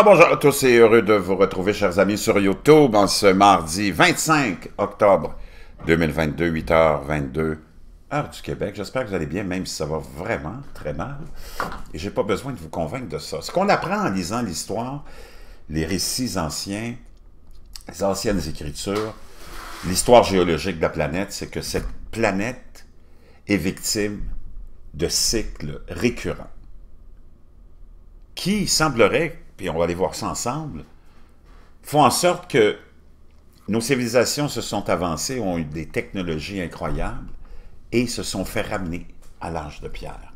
Ah, bonjour à tous et heureux de vous retrouver, chers amis, sur YouTube en ce mardi 25 octobre 2022, 8h22, heure du Québec. J'espère que vous allez bien, même si ça va vraiment très mal. Et j'ai pas besoin de vous convaincre de ça. Ce qu'on apprend en lisant l'histoire, les récits anciens, les anciennes écritures, l'histoire géologique de la planète, c'est que cette planète est victime de cycles récurrents qui semblerait puis on va aller voir ça ensemble, font en sorte que nos civilisations se sont avancées, ont eu des technologies incroyables et se sont fait ramener à l'âge de pierre.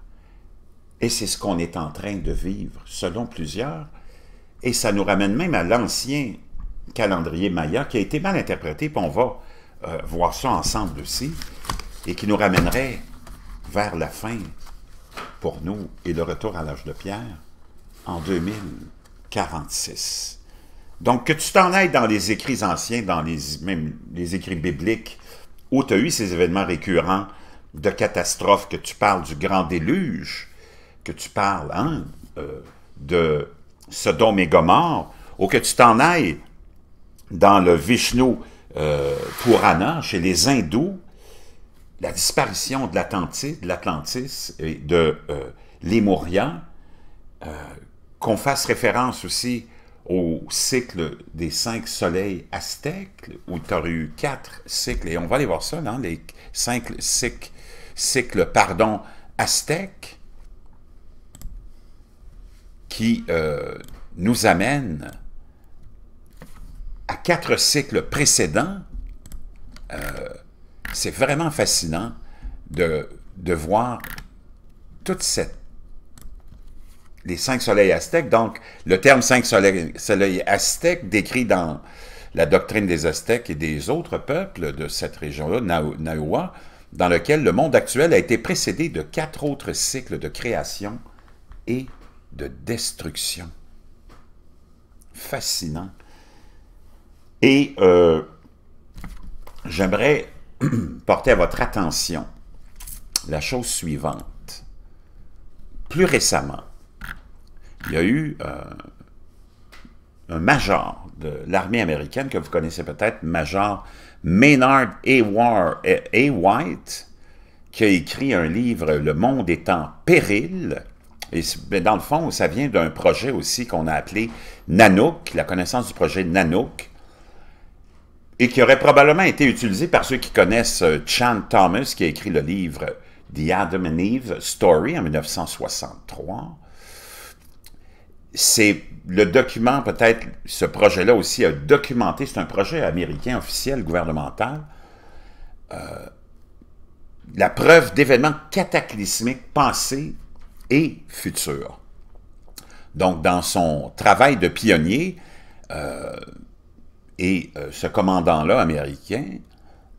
Et c'est ce qu'on est en train de vivre, selon plusieurs, et ça nous ramène même à l'ancien calendrier maya qui a été mal interprété, puis on va euh, voir ça ensemble aussi, et qui nous ramènerait vers la fin pour nous et le retour à l'âge de pierre en 2000. 46. Donc, que tu t'en ailles dans les écrits anciens, dans les, même les écrits bibliques, où tu as eu ces événements récurrents de catastrophes, que tu parles du grand déluge, que tu parles hein, euh, de Sodome et Gomorre, ou que tu t'en ailles dans le Vishnu euh, Purana, chez les hindous, la disparition de l'Atlantis et de euh, les euh, qu'on fasse référence aussi au cycle des cinq soleils aztèques, où tu aurais eu quatre cycles, et on va aller voir ça, non? les cinq cycles, pardon, aztèques, qui euh, nous amènent à quatre cycles précédents. Euh, c'est vraiment fascinant de, de voir toute cette les cinq soleils aztèques. Donc, le terme cinq soleils, aztèques décrit dans la doctrine des Aztèques et des autres peuples de cette région-là, Nahua, dans lequel le monde actuel a été précédé de quatre autres cycles de création et de destruction. Fascinant. Et euh, j'aimerais porter à votre attention la chose suivante. Plus récemment, il y a eu euh, un, major de l'armée américaine que vous connaissez peut-être, Major Maynard A. White, qui a écrit un livre, Le monde est en péril. Et ben, dans le fond, ça vient d'un projet aussi qu'on a appelé Nanook, la connaissance du projet Nanook, et qui aurait probablement été utilisé par ceux qui connaissent euh, Chan Thomas, qui a écrit le livre The Adam and Eve Story en 1963 c'est le document, peut-être, ce projet-là aussi a documenté, c'est un projet américain officiel, gouvernemental, euh, la preuve d'événements cataclysmiques passés et futurs. Donc, dans son travail de pionnier, euh, et euh, ce commandant-là américain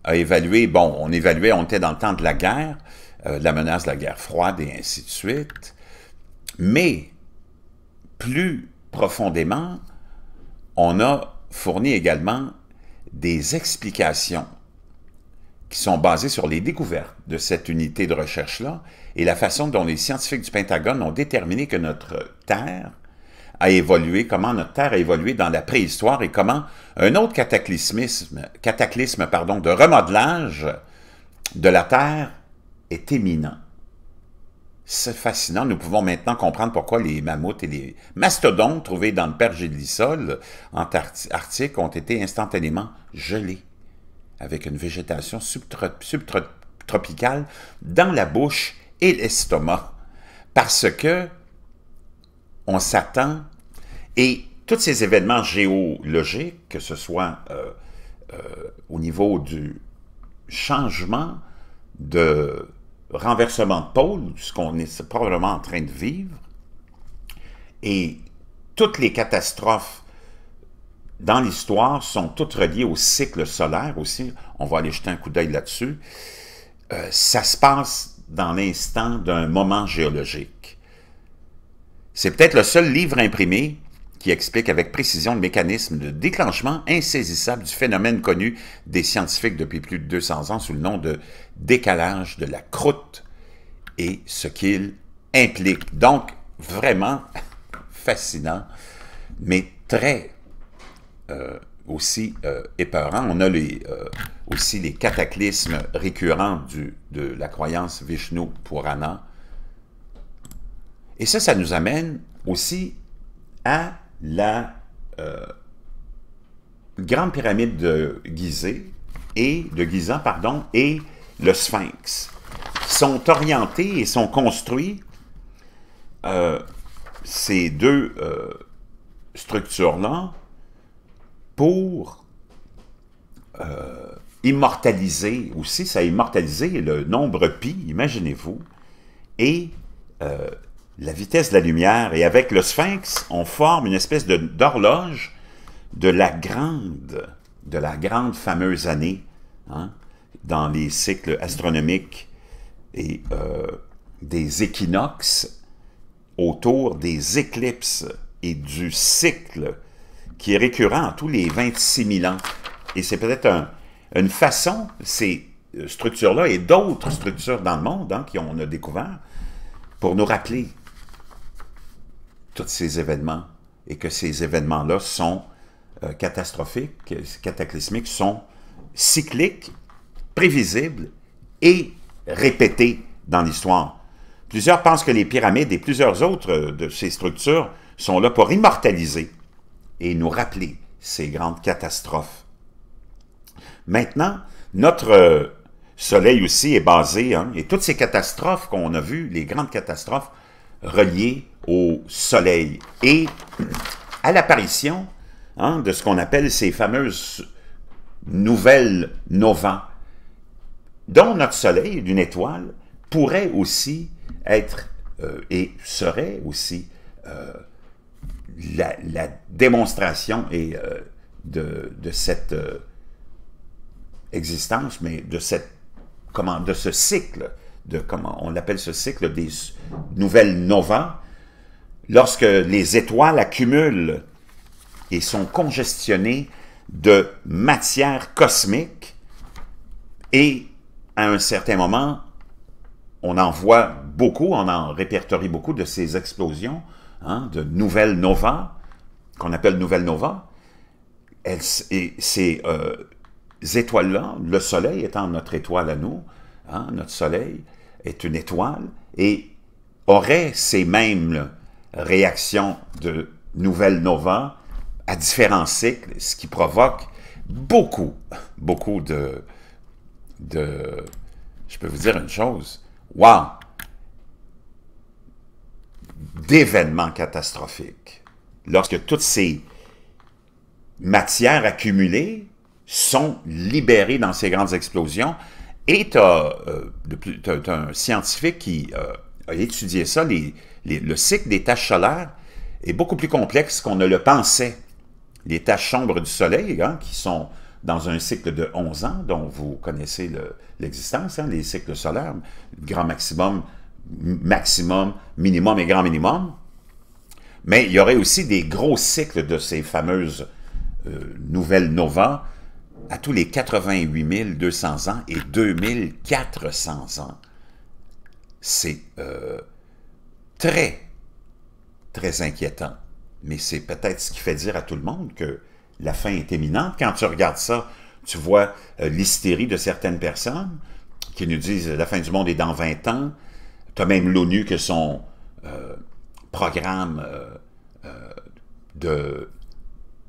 a évalué, bon, on évaluait, on était dans le temps de la guerre, la menace de la guerre froide et ainsi de suite, mais plus profondément, on a fourni également des explications qui sont basées sur les découvertes de cette unité de recherche-là et la façon dont les scientifiques du Pentagone ont déterminé que notre Terre a évolué, comment notre Terre a évolué dans la préhistoire et comment un autre cataclysme, cataclysme pardon, de remodelage de la Terre est éminent. C'est fascinant. Nous pouvons maintenant comprendre pourquoi les mammouths et les mastodontes trouvés dans le pergélisol antarctique ont été instantanément gelés avec une végétation subtropicale dans la bouche et l'estomac parce que on s'attend et tous ces événements géologiques, que ce soit euh, euh, au niveau du changement de renversement de pôle, ce qu'on est probablement en train de vivre, et toutes les catastrophes dans l'histoire sont toutes reliées au cycle solaire aussi. On va aller jeter un coup d'œil là-dessus. Euh, ça se passe dans l'instant d'un moment géologique. C'est peut-être le seul livre imprimé qui explique avec précision le mécanisme de déclenchement insaisissable du phénomène connu des scientifiques depuis plus de 200 ans sous le nom de décalage de la croûte et ce qu'il implique. Donc, vraiment fascinant, mais très euh, aussi euh, épeurant. On a les, euh, aussi les cataclysmes récurrents de la croyance Vishnu Anna. Et ça, ça nous amène aussi à la grande pyramide de Gizeh et de Gizan, pardon, et le sphinx, sont orientés et sont construits, euh, ces deux euh, structures-là, pour euh, immortaliser, aussi ça a immortalisé le nombre pi, imaginez-vous, et la vitesse de la lumière. Et avec le sphinx, on forme une espèce d'horloge de, de, la grande, de la grande fameuse année, hein, dans les cycles astronomiques et euh, des équinoxes autour des éclipses et du cycle qui est récurrent tous les 26 000 ans. Et c'est peut-être une façon, ces euh, structures-là et d'autres structures dans le monde hein, qu'on a découvert, pour nous rappeler tous ces événements et que ces événements-là sont euh, catastrophiques, cataclysmiques, sont cycliques prévisible et répété dans l'histoire. Plusieurs pensent que les pyramides et plusieurs autres de ces structures sont là pour immortaliser et nous rappeler ces grandes catastrophes. Maintenant, notre euh, soleil aussi est basé, hein, et toutes ces catastrophes qu'on a vues, les grandes catastrophes, reliées au soleil et à l'apparition hein, de ce qu'on appelle ces fameuses nouvelles novantes dont notre soleil, d'une étoile, pourrait aussi être euh, et serait aussi euh, la, démonstration et, euh, de, cette existence, mais de, cette, comment, de ce cycle, de, comment on l'appelle ce cycle des nouvelles novas, lorsque les étoiles accumulent et sont congestionnées de matière cosmique et à un certain moment, on en voit beaucoup, on en répertorie beaucoup de ces explosions hein, de nouvelles novas, qu'on appelle nouvelles novas, Elles, et ces euh, étoiles-là, le Soleil étant notre étoile à nous, hein, notre Soleil est une étoile, et aurait ces mêmes réactions de nouvelles nova à différents cycles, ce qui provoque beaucoup, beaucoup de, de... Je peux vous dire une chose. Wow! D'événements catastrophiques. Lorsque toutes ces matières accumulées sont libérées dans ces grandes explosions, et tu as, euh, un scientifique qui euh, a étudié ça, le cycle des taches solaires est beaucoup plus complexe qu'on ne le pensait. Les taches sombres du soleil, hein, qui sont dans un cycle de 11 ans, dont vous connaissez l'existence, hein, les cycles solaires, grand maximum, maximum, minimum et grand minimum. Mais il y aurait aussi des gros cycles de ces fameuses euh, nouvelles novas à tous les 88 200 ans et 2400 ans. C'est euh, très, très inquiétant. Mais c'est peut-être ce qui fait dire à tout le monde que la fin est éminente. Quand tu regardes ça, tu vois euh, l'hystérie de certaines personnes qui nous disent euh, la fin du monde est dans 20 ans. Tu as même l'ONU que son euh, programme de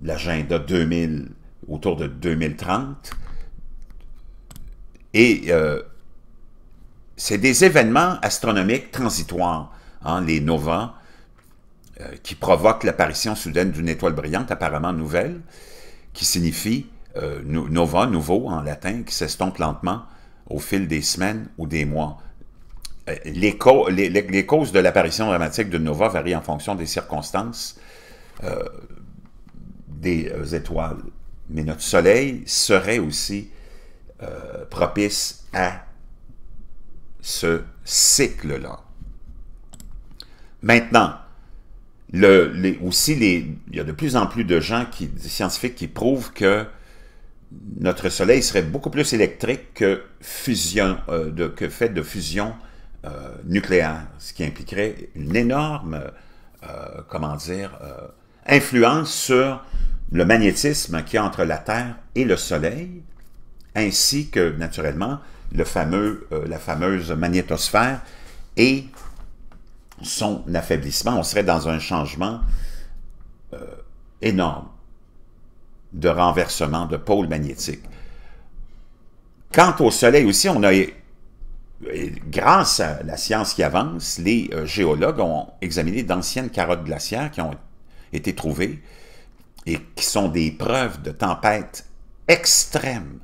l'agenda 2000 autour de 2030. Et c'est des événements astronomiques transitoires, hein, les novas, euh, qui provoque l'apparition soudaine d'une étoile brillante, apparemment nouvelle, qui signifie euh, nova, nouveau en latin, qui s'estompe lentement au fil des semaines ou des mois. Euh, les, causes de l'apparition dramatique d'une nova varient en fonction des circonstances des étoiles. Mais notre Soleil serait aussi propice à ce cycle-là. Maintenant, aussi, il y a de plus en plus de gens, qui, scientifiques, qui prouvent que notre Soleil serait beaucoup plus électrique que, fusion, euh, de, que fait de fusion euh, nucléaire, ce qui impliquerait une énorme, euh, comment dire, influence sur le magnétisme qu'il y a entre la Terre et le Soleil, ainsi que, naturellement, le fameux, la fameuse magnétosphère et son affaiblissement, on serait dans un changement euh, énorme de renversement de pôle magnétique. Quant au Soleil aussi, on a, grâce à la science qui avance, les euh, géologues ont examiné d'anciennes carottes glaciaires qui ont été trouvées et qui sont des preuves de tempêtes extrêmes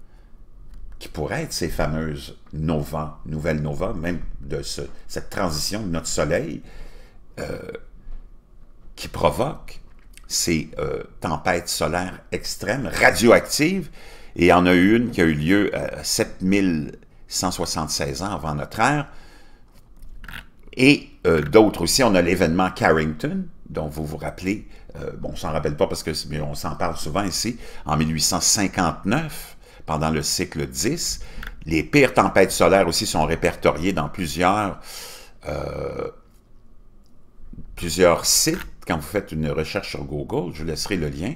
qui pourraient être ces fameuses NOVA, nouvelles NOVA, même de cette transition de notre soleil, euh, qui provoque ces euh, tempêtes solaires extrêmes, radioactives, et il y en a eu une qui a eu lieu euh, à 7176 ans avant notre ère, et d'autres aussi, on a l'événement Carrington, dont vous vous rappelez, bon, on s'en rappelle pas parce que mais on s'en parle souvent ici, en 1859, pendant le cycle 10. Les pires tempêtes solaires aussi sont répertoriées dans plusieurs, euh, plusieurs sites. Quand vous faites une recherche sur Google, je vous laisserai le lien.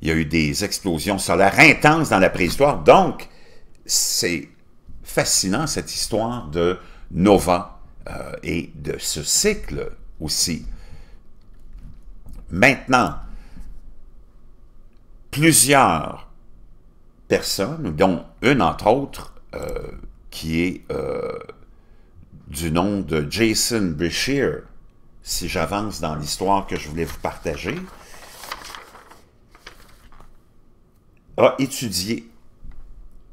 Il y a eu des explosions solaires intenses dans la préhistoire. Donc, c'est fascinant cette histoire de Nova euh, et de ce cycle aussi. Maintenant, plusieurs personne dont une entre autres, euh, qui est euh, du nom de Jason Brashear, si j'avance dans l'histoire que je voulais vous partager, a étudié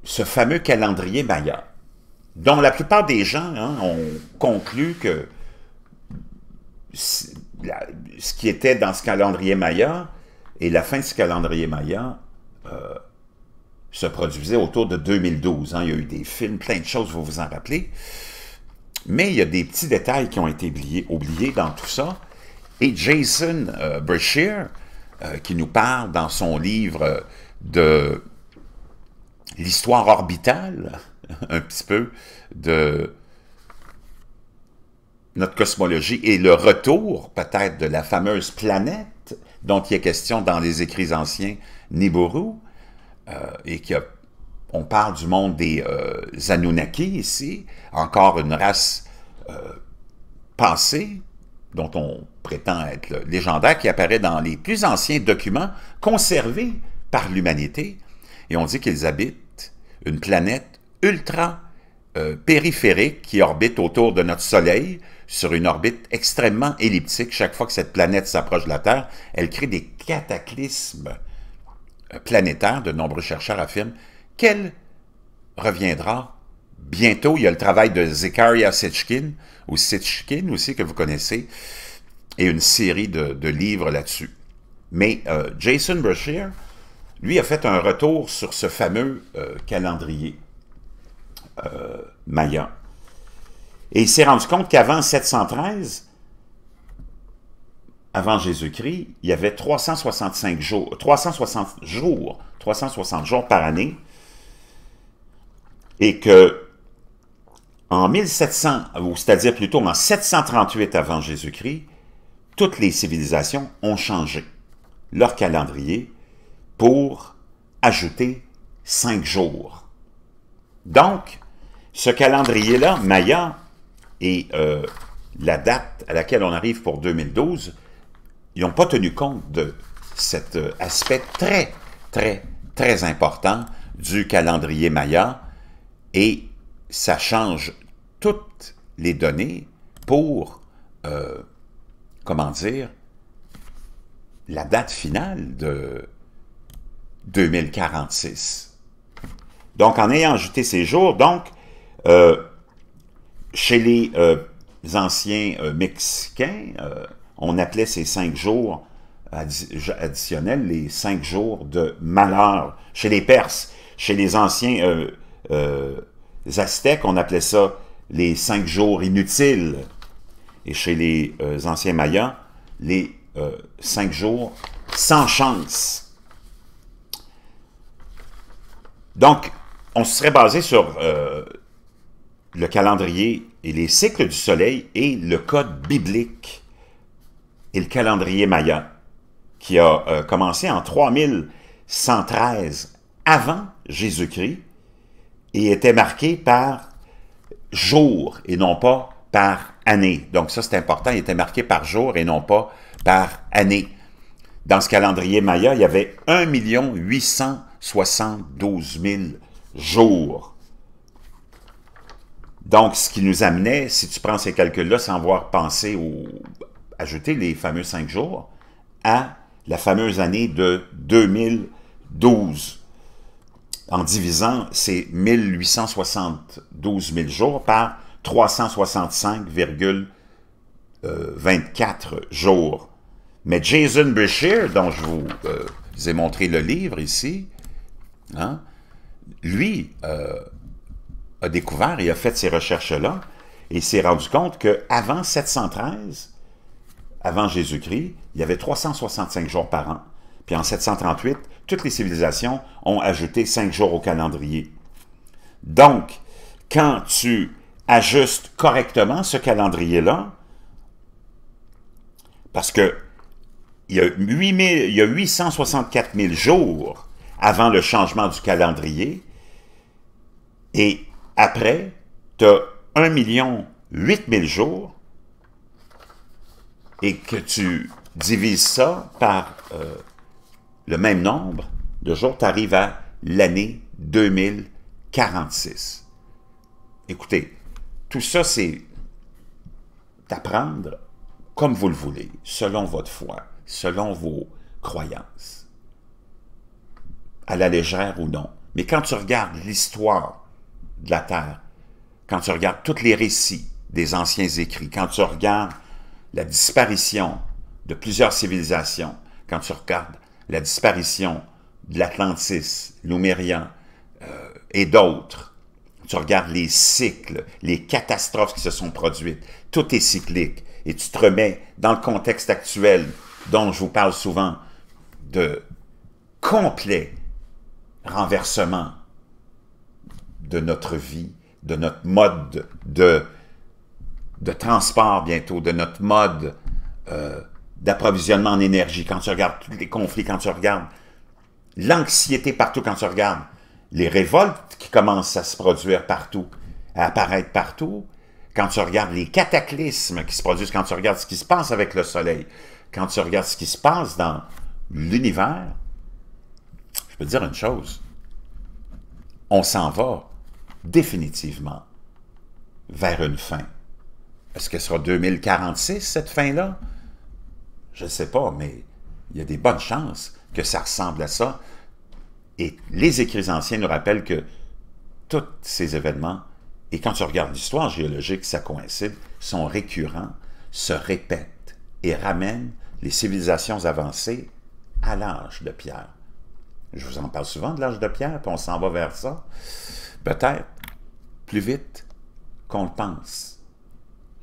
ce fameux calendrier Maya, dont la plupart des gens hein, ont conclu que ce qui était dans ce calendrier Maya et la fin de ce calendrier Maya euh, se produisait autour de 2012. Hein. Il y a eu des films, plein de choses, vous vous en rappelez. Mais il y a des petits détails qui ont été oubliés, dans tout ça. Et Jason euh, euh, qui nous parle dans son livre de l'histoire orbitale, un petit peu, de notre cosmologie et le retour peut-être de la fameuse planète dont il est question dans les écrits anciens Nibiru, euh, et qui on parle du monde des euh, Anunnaki ici, encore une race passée euh, pensée dont on prétend être légendaire, qui apparaît dans les plus anciens documents conservés par l'humanité. Et on dit qu'ils habitent une planète ultra périphérique qui orbite autour de notre Soleil sur une orbite extrêmement elliptique. Chaque fois que cette planète s'approche de la Terre, elle crée des cataclysmes planétaire, de nombreux chercheurs affirment qu'elle reviendra bientôt. Il y a le travail de Zekaria Sitchkin, ou Sitchkin aussi, que vous connaissez, et une série de, livres là-dessus. Mais euh, Jason Brashear, lui, a fait un retour sur ce fameux euh, calendrier euh, Maya. Et il s'est rendu compte qu'avant 713, avant Jésus-Christ, il y avait jours, 360 jours, jours par année, et que en 1700, c'est-à-dire plutôt en 738 avant Jésus-Christ, toutes les civilisations ont changé leur calendrier pour ajouter cinq jours. Donc, ce calendrier-là, Maya, et euh, la date à laquelle on arrive pour 2012, ils n'ont pas tenu compte de cet euh, aspect très, très, très important du calendrier Maya et ça change toutes les données pour, euh, comment dire, la date finale de 2046. Donc, en ayant ajouté ces jours, donc, euh, chez les anciens Mexicains, on appelait ces cinq jours additionnels les cinq jours de malheur. Chez les Perses, chez les anciens euh, euh, Aztèques, on appelait ça les cinq jours inutiles. Et chez les euh, anciens Mayas, les cinq jours sans chance. Donc, on serait basé sur le calendrier et les cycles du soleil et le code biblique et le calendrier Maya, qui a euh, commencé en 3113 avant Jésus-Christ et était marqué par jour et non pas par année. Donc ça, c'est important, il était marqué par jour et non pas par année. Dans ce calendrier Maya, il y avait 1 872 000 jours. Donc, ce qui nous amenait, si tu prends ces calculs-là sans avoir pensé au, ajouter les fameux cinq jours à la fameuse année de 2012 en divisant ces 1872 000 jours par 365,24 euh, jours. Mais Jason Brashear, dont je vous, euh, ai montré le livre ici, hein, lui euh, a découvert et a fait ces recherches-là, et s'est rendu compte qu'avant 713, avant Jésus-Christ, il y avait 365 jours par an. Puis en 738, toutes les civilisations ont ajouté 5 jours au calendrier. Donc, quand tu ajustes correctement ce calendrier-là, parce que il y, a 864 000 jours avant le changement du calendrier, et après, tu as 1 million 8 000 jours, et que tu divises ça par euh, le même nombre de jours, tu arrives à l'année 2046. Écoutez, tout ça, c'est d'apprendre comme vous le voulez, selon votre foi, selon vos croyances, à la légère ou non. Mais quand tu regardes l'histoire de la Terre, quand tu regardes tous les récits des anciens écrits, quand tu regardes la disparition de plusieurs civilisations, quand tu regardes la disparition de l'Atlantis, l'Oumérian euh, et d'autres, tu regardes les cycles, les catastrophes qui se sont produites, tout est cyclique et tu te remets dans le contexte actuel dont je vous parle souvent de complet renversement de notre vie, de notre mode de de transport bientôt, de notre mode euh, d'approvisionnement en énergie, quand tu regardes tous les conflits, quand tu regardes l'anxiété partout, quand tu regardes les révoltes qui commencent à se produire partout, à apparaître partout, quand tu regardes les cataclysmes qui se produisent, quand tu regardes ce qui se passe avec le soleil, quand tu regardes ce qui se passe dans l'univers, je peux dire une chose, on s'en va définitivement vers une fin. Est-ce que ce sera 2046, cette fin-là? Je ne sais pas, mais il y a des bonnes chances que ça ressemble à ça. Et les écrits anciens nous rappellent que tous ces événements, et quand tu regardes l'histoire géologique, ça coïncide, sont récurrents, se répètent et ramènent les civilisations avancées à l'âge de pierre. Je vous en parle souvent de l'âge de pierre, puis on s'en va vers ça. Peut-être plus vite qu'on le pense.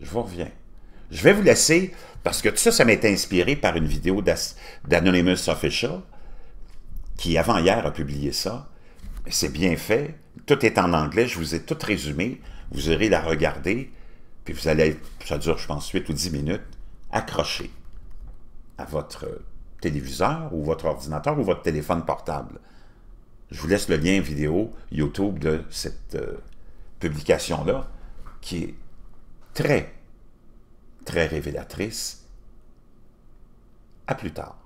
Je vous reviens. Je vais vous laisser, parce que tout ça, ça m'a été inspiré par une vidéo d'Anonymous Official, qui avant-hier a publié ça. C'est bien fait. Tout est en anglais. Je vous ai tout résumé. Vous irez la regarder. Puis vous allez, ça dure, je pense, 8 ou 10 minutes, accroché à votre téléviseur ou votre ordinateur ou votre téléphone portable. Je vous laisse le lien vidéo YouTube de cette euh, publication-là, qui est très, très révélatrice. À plus tard.